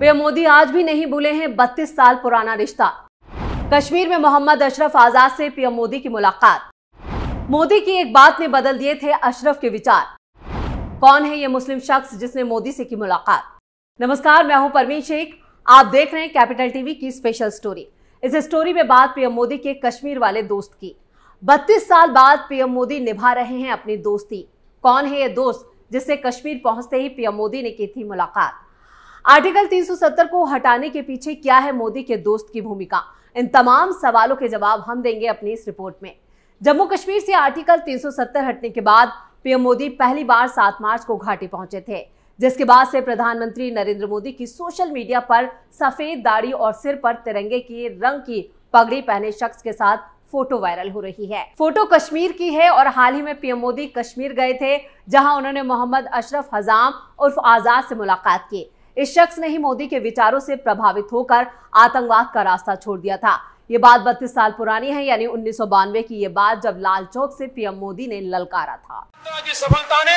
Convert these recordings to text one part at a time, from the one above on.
PM Modi आज भी नहीं भूले हैं बत्तीस साल पुराना रिश्ता कश्मीर में मोहम्मद अशरफ आजाद से पीएम मोदी की मुलाकात मोदी की एक बात ने बदल दिए थे अशरफ के विचार कौन है ये मुस्लिम शख्स जिसने मोदी से की मुलाकात नमस्कार मैं हूं परवीन शेख आप देख रहे हैं कैपिटल टीवी की स्पेशल स्टोरी इस स्टोरी में बात पीएम मोदी के कश्मीर वाले दोस्त की बत्तीस साल बाद पीएम मोदी निभा रहे हैं अपनी दोस्ती कौन है ये दोस्त जिससे कश्मीर पहुंचते ही पीएम मोदी ने की थी मुलाकात आर्टिकल 370 को हटाने के पीछे क्या है मोदी के दोस्त की भूमिका इन तमाम सवालों के जवाब हम देंगे अपनी इस रिपोर्ट में जम्मू कश्मीर से आर्टिकल 370 हटने के बाद पीएम मोदी पहली बार 7 मार्च को घाटी पहुंचे थे जिसके बाद से प्रधानमंत्री नरेंद्र मोदी की सोशल मीडिया पर सफेद दाढ़ी और सिर पर तिरंगे की रंग की पगड़ी पहने शख्स के साथ फोटो वायरल हो रही है फोटो कश्मीर की है और हाल ही में पीएम मोदी कश्मीर गए थे जहां उन्होंने मोहम्मद अशरफ हजाम उर्फ आजाद से मुलाकात की इस शख्स ने ही मोदी के विचारों से प्रभावित होकर आतंकवाद का रास्ता छोड़ दिया था ये बात बत्तीस साल पुरानी है यानी उन्नीस की ये बात जब लाल चौक से पीएम मोदी ने ललकारा था सफलता ने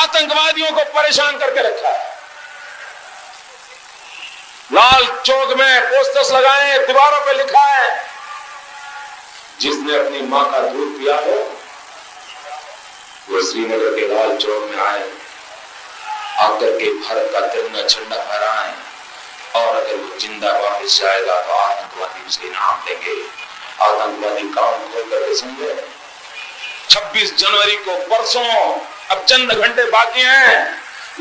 आतंकवादियों को परेशान करके रखा है लाल चौक में पोस्टर्स लगाए दीवारों पर लिखा है जिसने अपनी माँ का दूध पिया हो वो श्रीनगर के लाल चौक में आए आकर के भारत का तिरंगा झंडा फहराए और अगर वो जिंदा वापस जाएगा तो आतंकवादी उसके नाम लेंगे आतंकवादी काम खोलकर करके समझे 26 जनवरी को परसों अब चंद घंटे बाकी हैं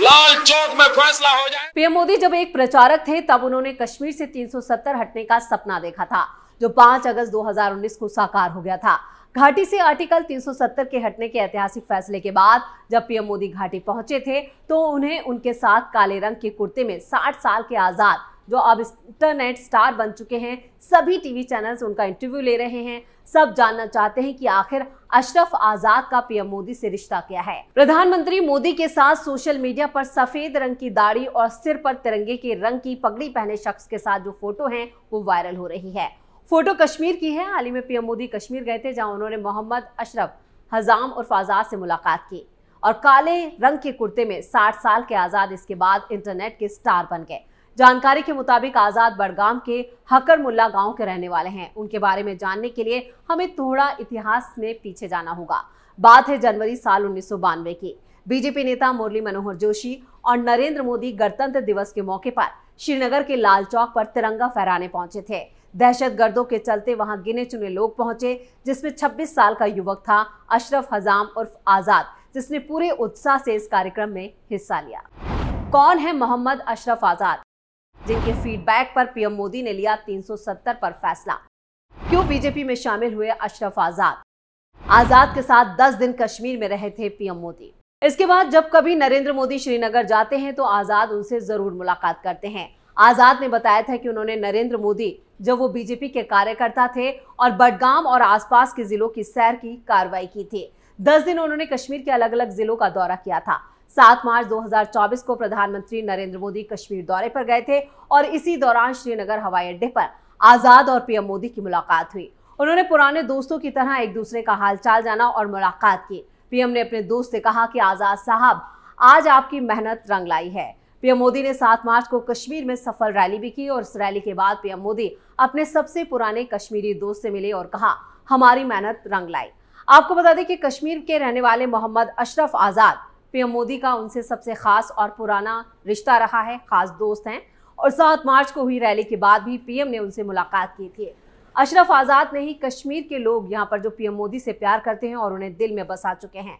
लाल चौक में फैसला हो जाए पीएम मोदी जब एक प्रचारक थे तब उन्होंने कश्मीर से 370 हटने का सपना देखा था जो 5 अगस्त 2019 को साकार हो गया था घाटी से आर्टिकल 370 के हटने के ऐतिहासिक फैसले के बाद जब पीएम मोदी घाटी पहुंचे थे तो उन्हें उनके साथ काले रंग के कुर्ते में 60 साल के आज़ाद जो अब इंटरनेट स्टार बन चुके हैं सभी टीवी चैनल्स उनका इंटरव्यू ले रहे हैं सब जानना चाहते हैं कि आखिर अशरफ आजाद का पीएम मोदी से रिश्ता क्या है प्रधानमंत्री मोदी के साथ सोशल मीडिया पर सफेद रंग की दाढ़ी और सिर पर तिरंगे के रंग की पगड़ी पहने शख्स के साथ जो फोटो है वो वायरल हो रही है फोटो कश्मीर की है हाल ही में पीएम मोदी कश्मीर गए थे जहां उन्होंने मोहम्मद अशरफ हजाम और फाजाद से मुलाकात की और काले रंग के कुर्ते में 60 साल के आज़ाद इसके बाद इंटरनेट के स्टार बन गए जानकारी के मुताबिक आज़ाद बड़गाम के हकर मुल्ला गांव के रहने वाले हैं उनके बारे में जानने के लिए हमें थोड़ा इतिहास में पीछे जाना होगा बात है जनवरी साल उन्नीस की बीजेपी नेता मुरली मनोहर जोशी और नरेंद्र मोदी गणतंत्र दिवस के मौके पर श्रीनगर के लाल चौक पर तिरंगा फहराने पहुंचे थे दहशत गर्दों के चलते वहां गिने चुने लोग पहुंचे जिसमें 26 साल का युवक था अशरफ हजाम उर्फ आज़ाद जिसने पूरे उत्साह से इस कार्यक्रम में हिस्सा लिया कौन है मोहम्मद अशरफ आज़ाद जिनके फीडबैक पर पीएम मोदी ने लिया 370 पर फैसला क्यों बीजेपी में शामिल हुए अशरफ आज़ाद आज़ाद के साथ 10 दिन कश्मीर में रहे थे पीएम मोदी इसके बाद जब कभी नरेंद्र मोदी श्रीनगर जाते हैं तो आज़ाद उनसे ज़रूर मुलाकात करते हैं आज़ाद ने बताया था कि उन्होंने नरेंद्र मोदी जब वो बीजेपी के कार्यकर्ता थे और बडगाम और आसपास के जिलों की सैर की कार्रवाई की थी दस दिन उन्होंने कश्मीर के अलग अलग जिलों का दौरा किया था सात मार्च 2024 को प्रधानमंत्री नरेंद्र मोदी कश्मीर दौरे पर गए थे और इसी दौरान श्रीनगर हवाई अड्डे पर आजाद और पीएम मोदी की मुलाकात हुई उन्होंने पुराने दोस्तों की तरह एक दूसरे का हालचाल जाना और मुलाकात की पीएम ने अपने दोस्त से कहा कि आजाद साहब आज आपकी मेहनत रंग लाई है पीएम मोदी ने 7 मार्च को कश्मीर में सफल रैली भी की और इस रैली के बाद पीएम मोदी अपने सबसे पुराने कश्मीरी दोस्त से मिले और कहा हमारी मेहनत रंग लाई आपको बता दें कि कश्मीर के रहने वाले मोहम्मद अशरफ आज़ाद पीएम मोदी का उनसे सबसे खास और पुराना रिश्ता रहा है खास दोस्त हैं और सात मार्च को हुई रैली के बाद भी पीएम ने उनसे मुलाकात की थी अशरफ आज़ाद ने ही कश्मीर के लोग यहाँ पर जो पीएम मोदी से प्यार करते हैं और उन्हें दिल में बसा चुके हैं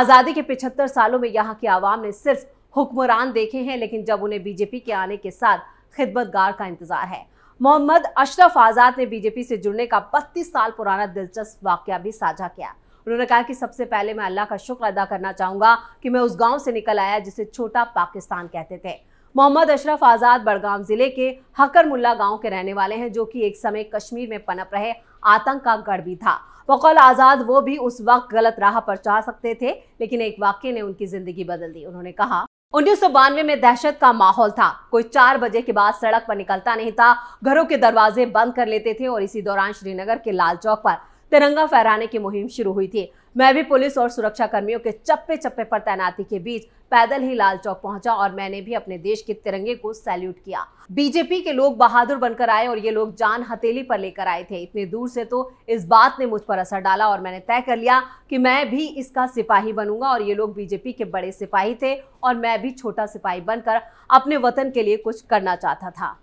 आज़ादी के पिछहत्तर सालों में यहाँ की आवाम ने सिर्फ हुक्मरान देखे हैं लेकिन जब उन्हें बीजेपी के आने के साथ खिदमतगार का इंतजार है मोहम्मद अशरफ आज़ाद ने बीजेपी से जुड़ने का बत्तीस साल पुराना दिलचस्प वाक्य भी साझा किया उन्होंने कहा कि सबसे पहले मैं अल्लाह का शुक्र अदा करना चाहूंगा कि मैं उस गांव से निकल आया जिसे छोटा पाकिस्तान कहते थे मोहम्मद अशरफ आज़ाद बड़गाम जिले के हकर मुल्ला गांव के रहने वाले हैं जो कि एक समय कश्मीर में पनप रहे आतंक का गढ़ भी था बकौल आज़ाद वो भी उस वक्त गलत राह पर चाह सकते थे लेकिन एक वाक्य ने उनकी ज़िंदगी बदल दी उन्होंने कहा उन्नीस में दहशत का माहौल था कोई चार बजे के बाद सड़क पर निकलता नहीं था घरों के दरवाजे बंद कर लेते थे और इसी दौरान श्रीनगर के लाल चौक पर तिरंगा फहराने की मुहिम शुरू हुई थी मैं भी पुलिस और सुरक्षा कर्मियों के चप्पे चप्पे पर तैनाती के बीच पैदल ही लाल चौक पहुंचा और मैंने भी अपने देश के तिरंगे को सैल्यूट किया बीजेपी के लोग बहादुर बनकर आए और ये लोग जान हथेली पर लेकर आए थे इतने दूर से तो इस बात ने मुझ पर असर डाला और मैंने तय कर लिया कि मैं भी इसका सिपाही बनूंगा और ये लोग बीजेपी के बड़े सिपाही थे और मैं भी छोटा सिपाही बनकर अपने वतन के लिए कुछ करना चाहता था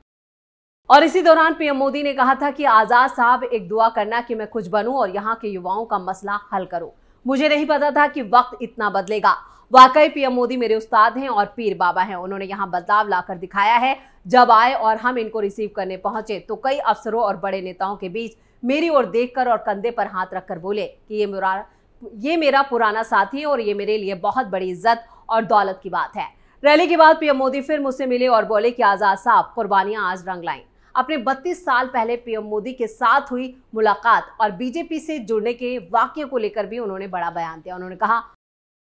और इसी दौरान पीएम मोदी ने कहा था कि आज़ाद साहब एक दुआ करना कि मैं कुछ बनूं और यहाँ के युवाओं का मसला हल करूं मुझे नहीं पता था कि वक्त इतना बदलेगा वाकई पीएम मोदी मेरे उस्ताद हैं और पीर बाबा हैं उन्होंने यहाँ बदलाव लाकर दिखाया है जब आए और हम इनको रिसीव करने पहुंचे तो कई अफसरों और बड़े नेताओं के बीच मेरी ओर देखकर और कंधे पर हाथ रखकर बोले कि ये ये मेरा पुराना साथी है और ये मेरे लिए बहुत बड़ी इज्जत और दौलत की बात है रैली के बाद पीएम मोदी फिर मुझसे मिले और बोले कि आज़ाद साहब कुर्बानियां आज रंग लाई अपने 32 साल पहले पीएम मोदी के साथ हुई मुलाकात और बीजेपी से जुड़ने के वाक्य को लेकर भी उन्होंने बड़ा बयान दिया उन्होंने कहा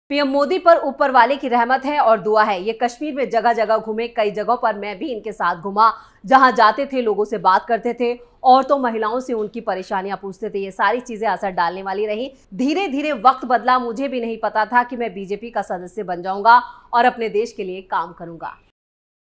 पीएम मोदी पर ऊपर वाले की रहमत है और दुआ है ये कश्मीर में जगह जगह घूमे कई जगहों पर मैं भी इनके साथ घूमा जहां जाते थे लोगों से बात करते थे और तो महिलाओं से उनकी परेशानियां पूछते थे ये सारी चीजें असर डालने वाली रही धीरे धीरे वक्त बदला मुझे भी नहीं पता था कि मैं बीजेपी का सदस्य बन जाऊंगा और अपने देश के लिए काम करूंगा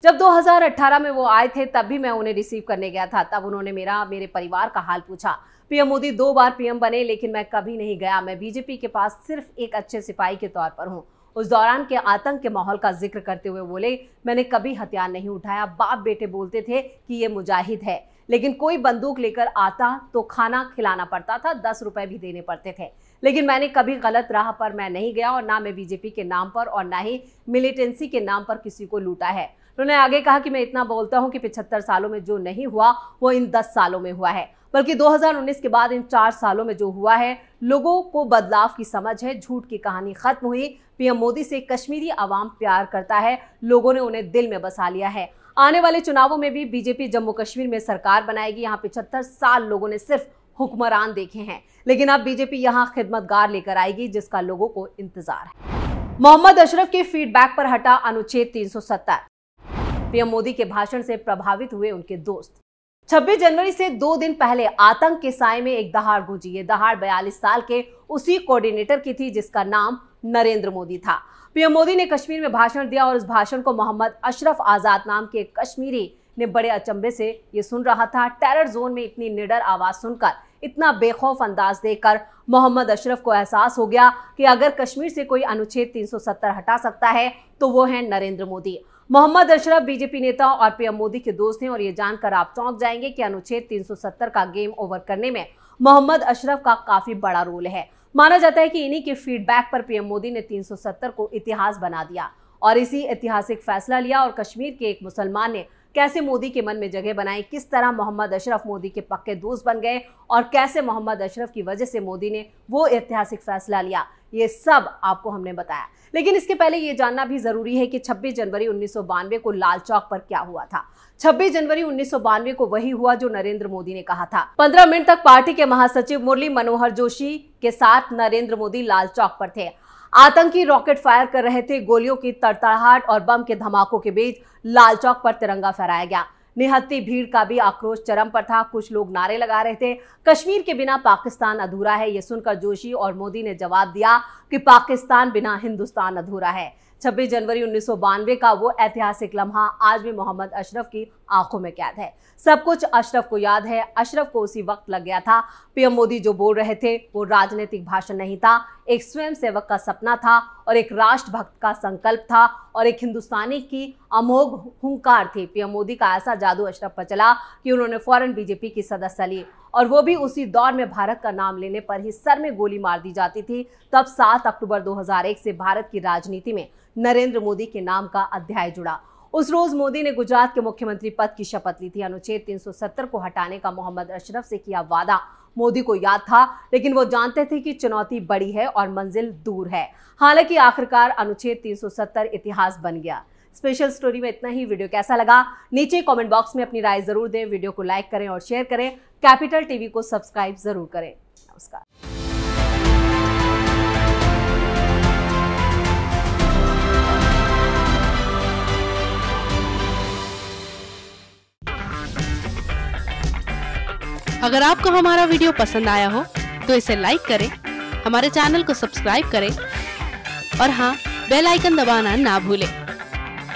जब 2018 में वो आए थे तब भी मैं उन्हें रिसीव करने गया था तब उन्होंने मेरा मेरे परिवार का हाल पूछा पीएम मोदी दो बार पीएम बने लेकिन मैं कभी नहीं गया मैं बीजेपी के पास सिर्फ एक अच्छे सिपाही के तौर पर हूँ उस दौरान के आतंक के माहौल का जिक्र करते हुए बोले मैंने कभी हथियार नहीं उठाया बाप बेटे बोलते थे कि ये मुजाहिद है लेकिन कोई बंदूक लेकर आता तो खाना खिलाना पड़ता था दस रुपए भी देने पड़ते थे लेकिन मैंने कभी गलत राह पर मैं नहीं गया और ना मैं बीजेपी के नाम पर और ना ही मिलिटेंसी के नाम पर किसी को लूटा है उन्होंने आगे कहा कि मैं इतना बोलता हूं कि पिछहत्तर सालों में जो नहीं हुआ वो इन दस सालों में हुआ है बल्कि 2019 के बाद इन चार सालों में जो हुआ है लोगों को बदलाव की समझ है झूठ की कहानी खत्म हुई पीएम मोदी से कश्मीरी आवाम प्यार करता है लोगों ने उन्हें दिल में बसा लिया है आने वाले चुनावों में भी बीजेपी जम्मू कश्मीर में सरकार बनाएगी यहाँ पिछहत्तर साल लोगों ने सिर्फ हुक्मरान देखे हैं लेकिन अब बीजेपी यहाँ खिदमतगार लेकर आएगी जिसका लोगों को इंतजार है मोहम्मद अशरफ के फीडबैक पर हटा अनुच्छेद 370 पीएम मोदी के भाषण से प्रभावित हुए उनके दोस्त 26 जनवरी से दो दिन पहले आतंक के साय में एक दहाड़ गुंजी ये दहाड़ बयालीस साल के उसी कोऑर्डिनेटर की थी जिसका नाम नरेंद्र मोदी था पीएम मोदी ने कश्मीर में भाषण दिया और उस भाषण को मोहम्मद अशरफ आजाद नाम के कश्मीरी ने बड़े अचंभे से ये सुन रहा था टेरर जोन में इतनी निडर आवाज सुनकर इतना बेखौफ अंदाज देकर मोहम्मद अशरफ को एहसास हो गया कि अगर कश्मीर से कोई अनुच्छेद 370 हटा सकता है तो वो है नरेंद्र मोदी मोहम्मद अशरफ बीजेपी नेता और पीएम मोदी के दोस्त हैं और ये जानकर आप चौंक जाएंगे कि अनुच्छेद 370 का गेम ओवर करने में मोहम्मद अशरफ का काफी बड़ा रोल है माना जाता है कि इन्हीं के फीडबैक पर पीएम मोदी ने 370 को इतिहास बना दिया और इसी ऐतिहासिक फैसला लिया और कश्मीर के एक मुसलमान ने कैसे मोदी के मन में जगह बनाई किस तरह मोहम्मद अशरफ मोदी के पक्के दोस्त बन गए और कैसे मोहम्मद अशरफ की वजह से मोदी ने वो ऐतिहासिक फैसला लिया ये सब आपको हमने बताया लेकिन इसके पहले ये जानना भी जरूरी है कि 26 जनवरी उन्नीस को लाल चौक पर क्या हुआ था 26 जनवरी उन्नीस को वही हुआ जो नरेंद्र मोदी ने कहा था 15 मिनट तक पार्टी के महासचिव मुरली मनोहर जोशी के साथ नरेंद्र मोदी लाल चौक पर थे आतंकी रॉकेट फायर कर रहे थे गोलियों की तड़तड़ाहट और बम के धमाकों के बीच लाल चौक पर तिरंगा फहराया गया निहत्ती भीड़ का भी आक्रोश चरम पर था कुछ लोग नारे लगा रहे थे कश्मीर के बिना पाकिस्तान अधूरा है ये सुनकर जोशी और मोदी ने जवाब दिया कि पाकिस्तान बिना हिंदुस्तान अधूरा है छब्बीस जनवरी उन्नीस का वो ऐतिहासिक लम्हा आज भी मोहम्मद अशरफ की आंखों में कैद है सब कुछ अशरफ को याद है अशरफ को उसी वक्त लग गया था पीएम मोदी जो बोल रहे थे वो राजनीतिक भाषण नहीं था एक स्वयं सेवक का सपना था और एक राष्ट्रभक्त का संकल्प था और एक हिंदुस्तानी की अमोघ हुंकार थी पीएम मोदी का ऐसा जादू अशरफ पर चला कि उन्होंने फौरन बीजेपी की सदस्य ली और वो भी उसी दौर में भारत का नाम लेने पर ही सर में गोली मार दी जाती थी तब 7 अक्टूबर 2001 से भारत की राजनीति में नरेंद्र मोदी के नाम का अध्याय जुड़ा उस रोज मोदी ने गुजरात के मुख्यमंत्री पद की शपथ ली थी अनुच्छेद 370 को हटाने का मोहम्मद अशरफ से किया वादा मोदी को याद था लेकिन वो जानते थे कि चुनौती बड़ी है और मंजिल दूर है हालांकि आखिरकार अनुच्छेद 370 इतिहास बन गया स्पेशल स्टोरी में इतना ही वीडियो कैसा लगा नीचे कॉमेंट बॉक्स में अपनी राय ज़रूर दें वीडियो को लाइक करें और शेयर करें कैपिटल टीवी को सब्सक्राइब ज़रूर करें नमस्कार अगर आपको हमारा वीडियो पसंद आया हो तो इसे लाइक करें हमारे चैनल को सब्सक्राइब करें और हाँ बेल आइकन दबाना ना भूलें